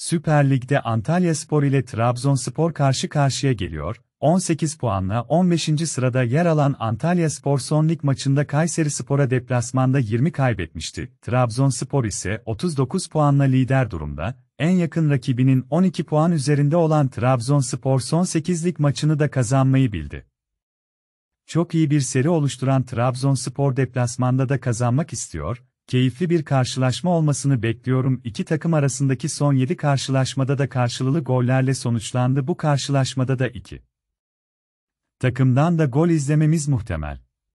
Süper Lig'de Antalya Spor ile Trabzonspor karşı karşıya geliyor. 18 puanla 15. sırada yer alan Antalya Spor son lig maçında Kayseri Spor'a deplasmanda 20 kaybetmişti. Trabzonspor ise 39 puanla lider durumda, en yakın rakibinin 12 puan üzerinde olan Trabzonspor son 8'lik maçını da kazanmayı bildi. Çok iyi bir seri oluşturan Trabzonspor deplasmanda da kazanmak istiyor, Keyifli bir karşılaşma olmasını bekliyorum. İki takım arasındaki son 7 karşılaşmada da karşılıklı gollerle sonuçlandı. Bu karşılaşmada da iki takımdan da gol izlememiz muhtemel.